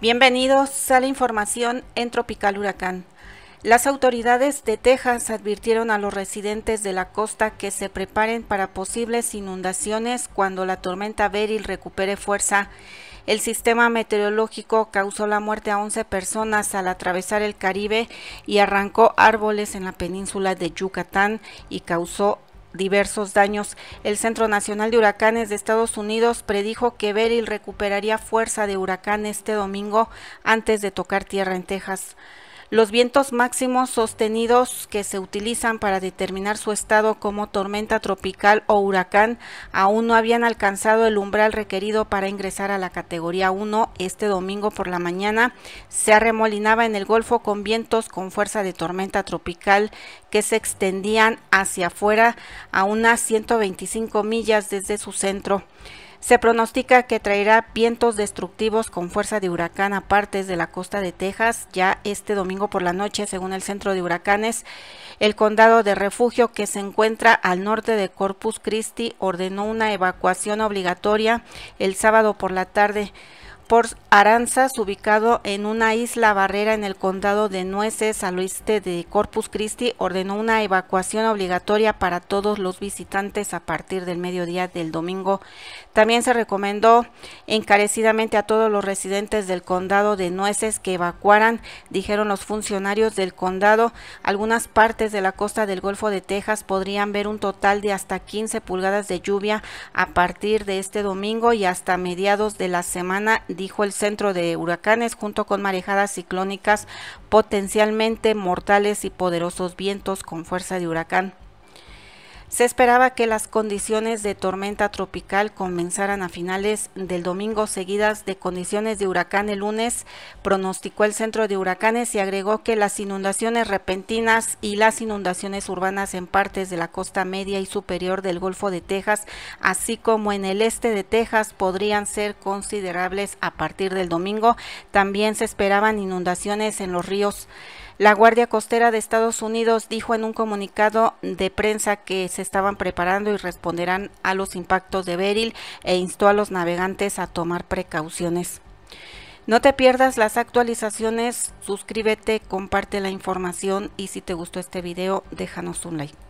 Bienvenidos a la información en Tropical Huracán. Las autoridades de Texas advirtieron a los residentes de la costa que se preparen para posibles inundaciones cuando la tormenta Beryl recupere fuerza. El sistema meteorológico causó la muerte a 11 personas al atravesar el Caribe y arrancó árboles en la península de Yucatán y causó diversos daños. El Centro Nacional de Huracanes de Estados Unidos predijo que Beryl recuperaría fuerza de huracán este domingo antes de tocar tierra en Texas. Los vientos máximos sostenidos que se utilizan para determinar su estado como tormenta tropical o huracán aún no habían alcanzado el umbral requerido para ingresar a la categoría 1 este domingo por la mañana. Se arremolinaba en el Golfo con vientos con fuerza de tormenta tropical que se extendían hacia afuera a unas 125 millas desde su centro. Se pronostica que traerá vientos destructivos con fuerza de huracán a partes de la costa de Texas ya este domingo por la noche, según el Centro de Huracanes. El condado de refugio que se encuentra al norte de Corpus Christi ordenó una evacuación obligatoria el sábado por la tarde por Aranzas, ubicado en una isla barrera en el condado de Nueces, al oeste de Corpus Christi, ordenó una evacuación obligatoria para todos los visitantes a partir del mediodía del domingo. También se recomendó encarecidamente a todos los residentes del condado de Nueces que evacuaran, dijeron los funcionarios del condado. Algunas partes de la costa del Golfo de Texas podrían ver un total de hasta 15 pulgadas de lluvia a partir de este domingo y hasta mediados de la semana de dijo el centro de huracanes junto con marejadas ciclónicas potencialmente mortales y poderosos vientos con fuerza de huracán. Se esperaba que las condiciones de tormenta tropical comenzaran a finales del domingo seguidas de condiciones de huracán el lunes, pronosticó el Centro de Huracanes y agregó que las inundaciones repentinas y las inundaciones urbanas en partes de la costa media y superior del Golfo de Texas, así como en el este de Texas, podrían ser considerables a partir del domingo. También se esperaban inundaciones en los ríos la Guardia Costera de Estados Unidos dijo en un comunicado de prensa que se estaban preparando y responderán a los impactos de Beryl e instó a los navegantes a tomar precauciones. No te pierdas las actualizaciones, suscríbete, comparte la información y si te gustó este video déjanos un like.